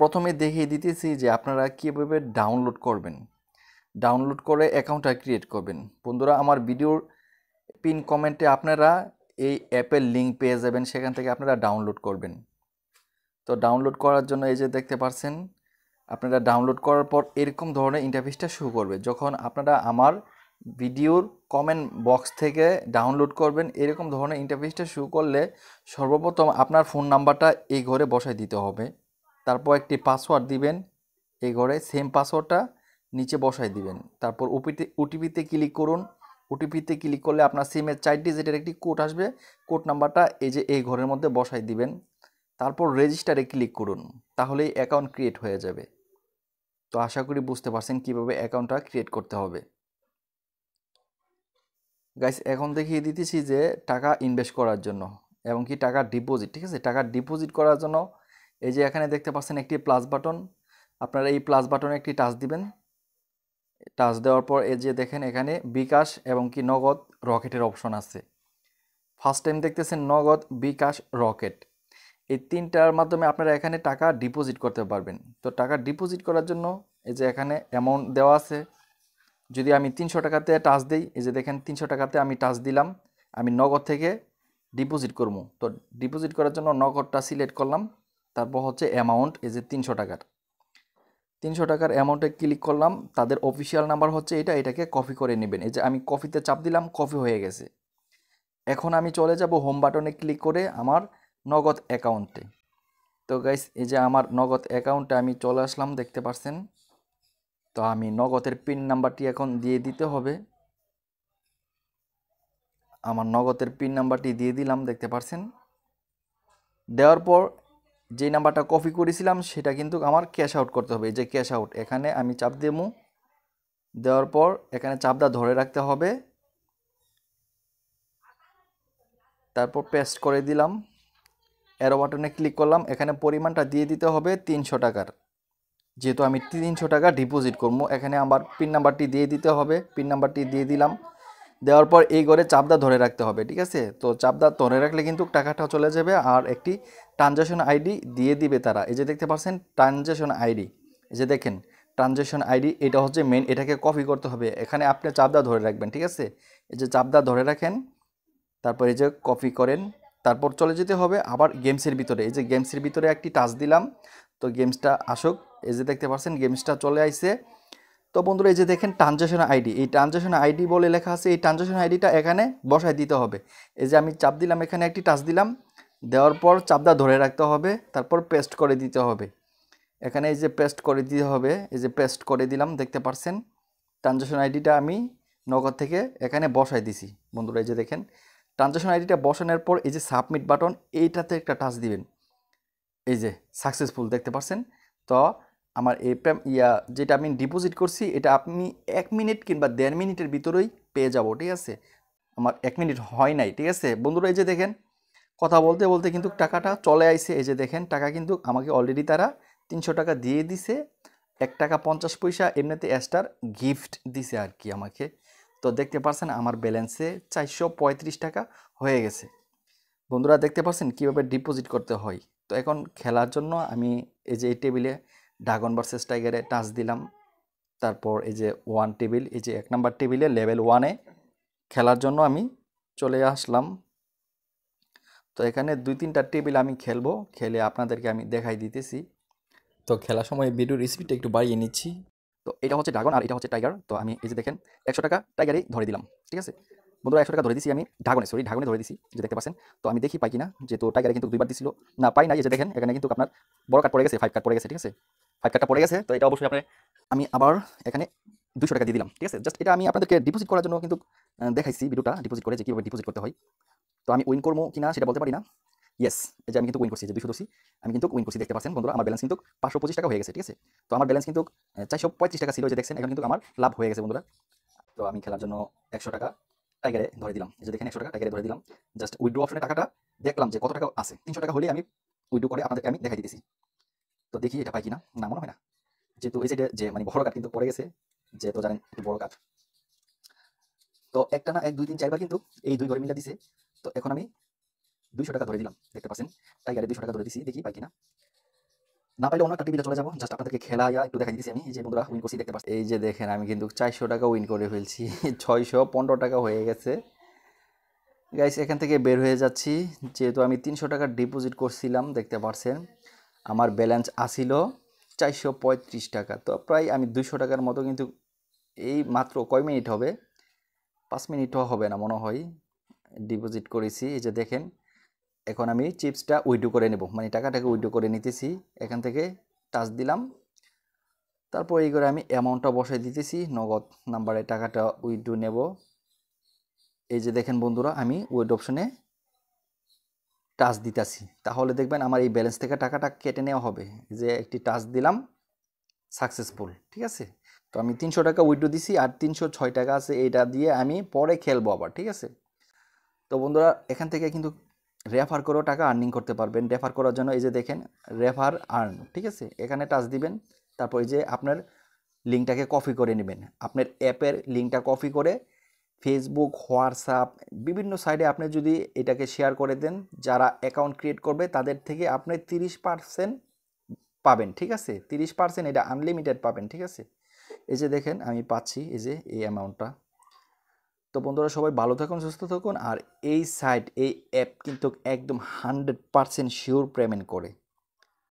প্রথমে দেখিয়ে দিতেছি যে আপনারা কীভাবে ডাউনলোড করবেন ডাউনলোড করে অ্যাকাউন্টটা ক্রিয়েট করবেন বন্ধুরা আমার ভিডিওর পিন কমেন্টে আপনারা এই অ্যাপের লিঙ্ক পেয়ে যাবেন সেখান থেকে আপনারা ডাউনলোড করবেন তো ডাউনলোড করার জন্য এই যে দেখতে পাচ্ছেন আপনারা ডাউনলোড করার পর এরকম ধরনের ইন্টারফেসটা শুরু করবে যখন আপনারা আমার ভিডিওর কমেন্ট বক্স থেকে ডাউনলোড করবেন এরকম ধরনের ইন্টারফেসটা শুরু করলে সর্বপ্রথম আপনার ফোন নাম্বারটা এই ঘরে বসায় দিতে হবে তারপর একটি পাসওয়ার্ড দিবেন এই ঘরে সেম পাসওয়ার্ডটা নিচে বসায় দিবেন তারপর ওপিতে ওটিপিতে ক্লিক করুন ওটিপিতে ক্লিক করলে আপনার সিমের চার ডিজিটের একটি কোড আসবে কোড নাম্বারটা এই যে এই ঘরের মধ্যে বসায় দিবেন তারপর রেজিস্টারে ক্লিক করুন তাহলেই অ্যাকাউন্ট ক্রিয়েট হয়ে যাবে তো আশা করি বুঝতে পারছেন কিভাবে অ্যাকাউন্টটা ক্রিয়েট করতে হবে গাইস এখন দেখিয়ে দিতেছি যে টাকা ইনভেস্ট করার জন্য এবং কি টাকা ডিপোজিট ঠিক আছে টাকা ডিপোজিট করার জন্য এই যে এখানে দেখতে পাচ্ছেন একটি প্লাস বাটন আপনারা এই প্লাস বাটনে একটি টাচ দিবেন টাচ দেওয়ার পর এই যে দেখেন এখানে বিকাশ এবং কি নগদ রকেটের অপশন আছে ফার্স্ট টাইম দেখতেছেন নগদ বিকাশ রকেট এই তিনটার মাধ্যমে আপনারা এখানে টাকা ডিপোজিট করতে পারবেন তো টাকা ডিপোজিট করার জন্য এই যে এখানে অ্যামাউন্ট দেওয়া আছে যদি আমি তিনশো টাকাতে টাচ দিই এই যে দেখেন তিনশো টাকাতে আমি টাচ দিলাম আমি নগদ থেকে ডিপোজিট করবো তো ডিপোজিট করার জন্য নগদটা সিলেক্ট করলাম তারপর হচ্ছে অ্যামাউন্ট এই যে তিনশো টাকার তিনশো টাকার অ্যামাউন্টে ক্লিক করলাম তাদের অফিসিয়াল নাম্বার হচ্ছে এটা এটাকে কপি করে নেবেন এই যে আমি কফিতে চাপ দিলাম কফি হয়ে গেছে এখন আমি চলে যাব হোম বাটনে ক্লিক করে আমার নগদ অ্যাকাউন্টে তো গাইস এই যে আমার নগদ অ্যাকাউন্টে আমি চলে আসলাম দেখতে পারছেন তো আমি নগদের পিন নাম্বারটি এখন দিয়ে দিতে হবে আমার নগদের পিন নাম্বারটি দিয়ে দিলাম দেখতে পারছেন দেওয়ার পর যে নাম্বারটা কপি করেছিলাম সেটা কিন্তু আমার ক্যাশ আউট করতে হবে যে ক্যাশ আউট এখানে আমি চাপ দেবো দেওয়ার পর এখানে চাপটা ধরে রাখতে হবে তারপর পেস্ট করে দিলাম অ্যারো বাটনে ক্লিক করলাম এখানে পরিমাণটা দিয়ে দিতে হবে তিনশো টাকার যেহেতু আমি তিনশো টাকা ডিপোজিট করবো এখানে আমার পিন নাম্বারটি দিয়ে দিতে হবে পিন নাম্বারটি দিয়ে দিলাম দেওয়ার পর এই গড়ে চাপদা ধরে রাখতে হবে ঠিক আছে তো চাপদা ধরে রাখলে কিন্তু টাকাটা চলে যাবে আর একটি ট্রানজ্যাকশন আইডি দিয়ে দিবে তারা এই যে দেখতে পাচ্ছেন ট্রানজ্যাকশন আইডি এই যে দেখেন ট্রানজ্যাকশন আইডি এটা হচ্ছে মেন এটাকে কপি করতে হবে এখানে আপনি চাপদা ধরে রাখবেন ঠিক আছে এই যে চাপদা ধরে রাখেন তারপর এই যে কপি করেন তারপর চলে যেতে হবে আবার গেমসের ভিতরে এই যে গেমসের ভিতরে একটি টাচ দিলাম তো গেমসটা আসুক এই যে দেখতে পাচ্ছেন গেমসটা চলে আইসে তো বন্ধুরা এই যে দেখেন ট্রানজ্যাকশন আইডি এই ট্রানজ্যাকশন আইডি বলে লেখা আছে এই ট্রানজ্যাকশন আইডিটা এখানে বসায় দিতে হবে এই যে আমি চাপ দিলাম এখানে একটি টাচ দিলাম দেওয়ার পর চাপদা ধরে রাখতে হবে তারপর পেস্ট করে দিতে হবে এখানে এই যে পেস্ট করে দিতে হবে এই যে পেস্ট করে দিলাম দেখতে পারছেন ট্রানজ্যাকশন আইডিটা আমি নগদ থেকে এখানে বসায় দিছি বন্ধুরা এই যে দেখেন ট্রানজ্যাকশন আইডিটা বসানোর পর এই যে সাবমিট বাটন এইটাতে একটা টাচ দিবেন এই যে সাকসেসফুল দেখতে পাচ্ছেন তো আমার এই ইয়া যেটা আমি ডিপোজিট করছি এটা আপনি এক মিনিট কিংবা দেড় মিনিটের ভিতরেই পেয়ে যাব ঠিক আছে আমার এক মিনিট হয় নাই ঠিক আছে বন্ধুরা এই যে দেখেন কথা বলতে বলতে কিন্তু টাকাটা চলে আইছে এই যে দেখেন টাকা কিন্তু আমাকে অলরেডি তারা তিনশো টাকা দিয়ে দিছে এক টাকা পঞ্চাশ পয়সা এমনিতে এস্টার গিফট দিছে আর কি আমাকে তো দেখতে পাচ্ছেন আমার ব্যালেন্সে চারশো পঁয়ত্রিশ টাকা হয়ে গেছে বন্ধুরা দেখতে পাচ্ছেন কীভাবে ডিপোজিট করতে হয় তো এখন খেলার জন্য আমি এই যে এই টেবিলে ড্রাগন ভার্সেস টাইগারে টাচ দিলাম তারপর এই যে ওয়ান টেবিল এই যে এক নাম্বার টেবিলে লেভেল ওয়ানে খেলার জন্য আমি চলে আসলাম তো এখানে দুই তিনটা টেবিল আমি খেলবো খেলে আপনাদেরকে আমি দেখাই দিতেছি তো খেলার সময় ভিডিওর স্পিডটা একটু বাড়িয়ে নিচ্ছি তো এটা হচ্ছে ড্রাগন আর এটা হচ্ছে টাইগার তো আমি এই যে দেখেন একশো টাকা টাইগারেই ধরে দিলাম ঠিক আছে বন্ধুরা একশো টাকা ধরে দিছি আমি ঢাগনে সরি ঢাগনে ধরে দিছি যে দেখতে পাচ্ছেন তো আমি দেখি পাই কিনা যে তো টাইগারে কিন্তু দুইবার দিছিল না পাই না এই যে দেখেন এখানে কিন্তু আপনার বড় কাট পড়ে গেছে ফাইভ কাট পড়ে গেছে ঠিক আছে ফাইভ কার্ডটা পড়ে গেছে তো এটা অবশ্যই আপনার আমি আবার এখানে দুশো টাকা দিয়ে দিলাম ঠিক আছে জাস্ট এটা আমি আপনাদেরকে ডিপোজিট করার জন্য কিন্তু দেখাইছি ভিডিওটা ডিপোজিট করে যে কীভাবে ডিপোজিট করতে হয় তো আমি উইন করবো কিনা সেটা বলতে পারি না ইয়েস এই যে আমি কিন্তু উইন করছি যে দুশো দোষী আমি কিন্তু উইন করছি দেখতে পাচ্ছেন বন্ধুরা আমার ব্যালেন্স কিন্তু পাঁচশো পঁচিশ টাকা হয়ে গেছে ঠিক আছে তো আমার ব্যালেন্স কিন্তু চারশো পঁয়ত্রিশ টাকা ছিল যে দেখছেন এখন কিন্তু আমার লাভ হয়ে গেছে বন্ধুরা তো আমি খেলার জন্য একশো টাকা টাইগারে ধরে দিলাম যে দেখেন একশো টাকা টাইগারে ধরে দিলাম জাস্ট উইড্রো অপশনের টাকাটা দেখলাম যে কত টাকা আছে তিনশো টাকা হলে আমি উইড্রো করে আপনাদেরকে আমি দেখাই দিতেছি তো দেখি এটা পাই কিনা না মনে হয় না যেহেতু এই যে মানে বড় কাঠ কিন্তু পড়ে গেছে যেহেতু জানেন একটু বড় কাঠ তো একটা না এক দুই তিন চারবার কিন্তু এই দুই ঘরে মিলা দিছে তো এখন আমি দুইশো টাকা ধরে দিলাম দেখতে পাচ্ছেন টাইগারে দুইশো টাকা ধরে দিছি দেখি পাই কিনা না পাইলে অন্য একটা টিভিতে চলে যাবো জাস্ট আপনাদেরকে খেলা একটু দেখা দিচ্ছি আমি যে বন্ধুরা উইন করছি দেখতে পাচ্ছি এই যে দেখেন আমি কিন্তু চারশো টাকা উইন করে ফেলছি ছয়শো পনেরো টাকা হয়ে গেছে গাইস এখান থেকে বের হয়ে যাচ্ছি যেহেতু আমি তিনশো টাকা ডিপোজিট করছিলাম দেখতে পারছেন আমার ব্যালেন্স আসিল চারশো পঁয়ত্রিশ টাকা তো প্রায় আমি দুশো টাকার মতো কিন্তু এই মাত্র কয় মিনিট হবে পাঁচ মিনিটও হবে না মনে হয় ডিপোজিট করেছি এই যে দেখেন এখন আমি চিপসটা উইডো করে নেব মানে টাকাটাকে উইড্রো করে নিতেছি এখান থেকে টাচ দিলাম তারপর এই করে আমি অ্যামাউন্টটা বসে দিতেছি নগদ নাম্বারে টাকাটা উইডো নেব এই যে দেখেন বন্ধুরা আমি উইড অপশনে টাচ দিতেছি তাহলে দেখবেন আমার এই ব্যালেন্স থেকে টাকাটা কেটে নেওয়া হবে যে একটি টাচ দিলাম সাকসেসফুল ঠিক আছে তো আমি তিনশো টাকা উইড্রো দিছি আর তিনশো ছয় টাকা আছে এইটা দিয়ে আমি পরে খেলবো আবার ঠিক আছে তো বন্ধুরা এখান থেকে কিন্তু রেফার করেও টাকা আর্নিং করতে পারবেন রেফার করার জন্য এই যে দেখেন রেফার আর্ন ঠিক আছে এখানে টাচ দিবেন তারপর এই যে আপনার লিঙ্কটাকে কপি করে নেবেন আপনার অ্যাপের লিঙ্কটা কপি করে ফেসবুক হোয়াটসঅ্যাপ বিভিন্ন সাইডে আপনি যদি এটাকে শেয়ার করে দেন যারা অ্যাকাউন্ট ক্রিয়েট করবে তাদের থেকে আপনি তিরিশ পার্সেন্ট পাবেন ঠিক আছে তিরিশ পার্সেন্ট এটা আনলিমিটেড পাবেন ঠিক আছে এই যে দেখেন আমি পাচ্ছি এই যে এই অ্যামাউন্টটা তো বন্ধুরা সবাই ভালো থাকুন সুস্থ থাকুন আর এই সাইট এই অ্যাপ কিন্তু একদম হান্ড্রেড পারসেন্ট শিওর পেমেন্ট করে